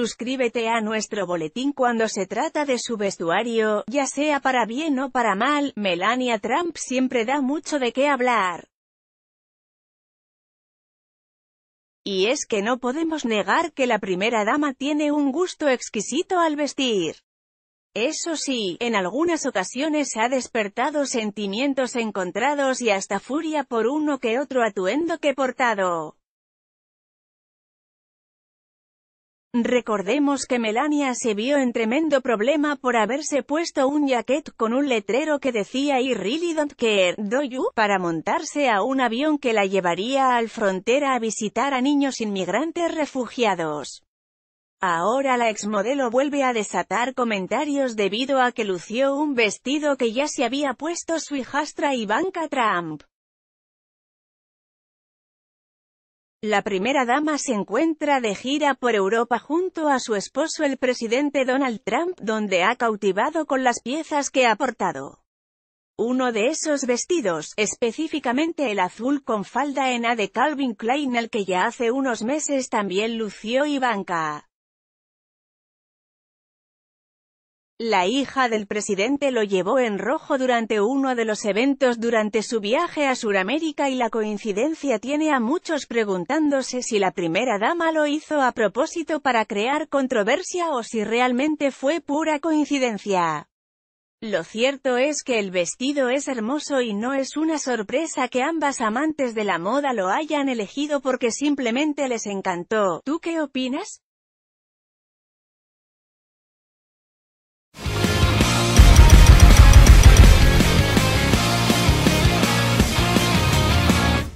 Suscríbete a nuestro boletín cuando se trata de su vestuario, ya sea para bien o para mal, Melania Trump siempre da mucho de qué hablar. Y es que no podemos negar que la primera dama tiene un gusto exquisito al vestir. Eso sí, en algunas ocasiones ha despertado sentimientos encontrados y hasta furia por uno que otro atuendo que portado. Recordemos que Melania se vio en tremendo problema por haberse puesto un jaquet con un letrero que decía I really don't care, do you, para montarse a un avión que la llevaría al frontera a visitar a niños inmigrantes refugiados. Ahora la exmodelo vuelve a desatar comentarios debido a que lució un vestido que ya se había puesto su hijastra Ivanka Trump. La primera dama se encuentra de gira por Europa junto a su esposo el presidente Donald Trump, donde ha cautivado con las piezas que ha portado. Uno de esos vestidos, específicamente el azul con falda en A de Calvin Klein al que ya hace unos meses también lució Ivanka. La hija del presidente lo llevó en rojo durante uno de los eventos durante su viaje a Sudamérica y la coincidencia tiene a muchos preguntándose si la primera dama lo hizo a propósito para crear controversia o si realmente fue pura coincidencia. Lo cierto es que el vestido es hermoso y no es una sorpresa que ambas amantes de la moda lo hayan elegido porque simplemente les encantó. ¿Tú qué opinas?